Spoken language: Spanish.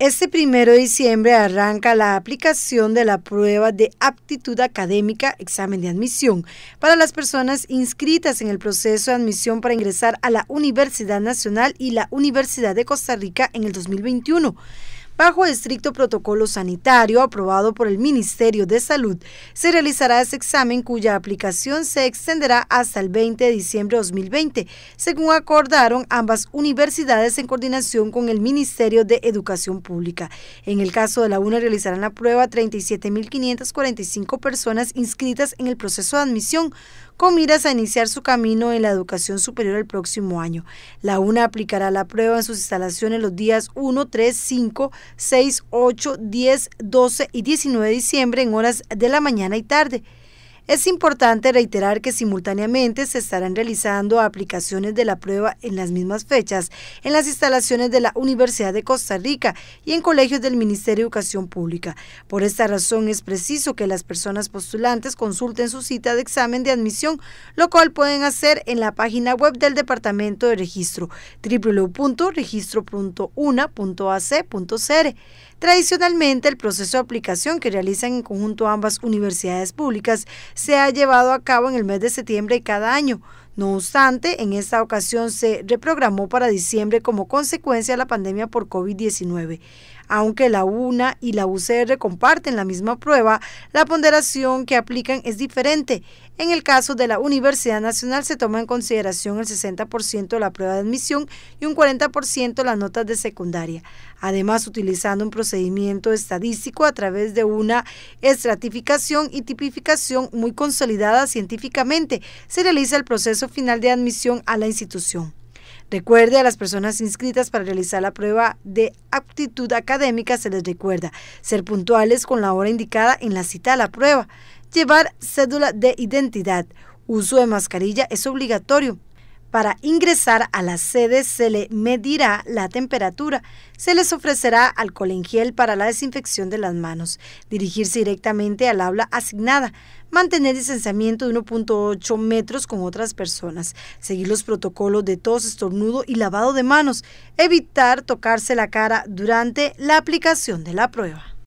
Este primero de diciembre arranca la aplicación de la prueba de aptitud académica, examen de admisión, para las personas inscritas en el proceso de admisión para ingresar a la Universidad Nacional y la Universidad de Costa Rica en el 2021 bajo estricto protocolo sanitario aprobado por el Ministerio de Salud, se realizará ese examen cuya aplicación se extenderá hasta el 20 de diciembre de 2020, según acordaron ambas universidades en coordinación con el Ministerio de Educación Pública. En el caso de la UNA realizarán la prueba 37.545 personas inscritas en el proceso de admisión con miras a iniciar su camino en la educación superior el próximo año. La UNA aplicará la prueba en sus instalaciones los días 1, 3, 5, 6, 8, 10, 12 y 19 de diciembre en horas de la mañana y tarde es importante reiterar que simultáneamente se estarán realizando aplicaciones de la prueba en las mismas fechas en las instalaciones de la Universidad de Costa Rica y en colegios del Ministerio de Educación Pública. Por esta razón es preciso que las personas postulantes consulten su cita de examen de admisión, lo cual pueden hacer en la página web del Departamento de Registro www.registro.una.ac.cr. Tradicionalmente, el proceso de aplicación que realizan en conjunto ambas universidades públicas se ha llevado a cabo en el mes de septiembre de cada año. No obstante, en esta ocasión se reprogramó para diciembre como consecuencia de la pandemia por COVID-19. Aunque la UNA y la UCR comparten la misma prueba, la ponderación que aplican es diferente. En el caso de la Universidad Nacional se toma en consideración el 60% de la prueba de admisión y un 40% las notas de secundaria. Además, utilizando un procedimiento estadístico a través de una estratificación y tipificación muy consolidada científicamente, se realiza el proceso final de admisión a la institución. Recuerde a las personas inscritas para realizar la prueba de aptitud académica, se les recuerda ser puntuales con la hora indicada en la cita a la prueba, llevar cédula de identidad, uso de mascarilla es obligatorio para ingresar a las sedes se le medirá la temperatura, se les ofrecerá alcohol en gel para la desinfección de las manos, dirigirse directamente al aula asignada, mantener distanciamiento de 1.8 metros con otras personas, seguir los protocolos de tos, estornudo y lavado de manos, evitar tocarse la cara durante la aplicación de la prueba.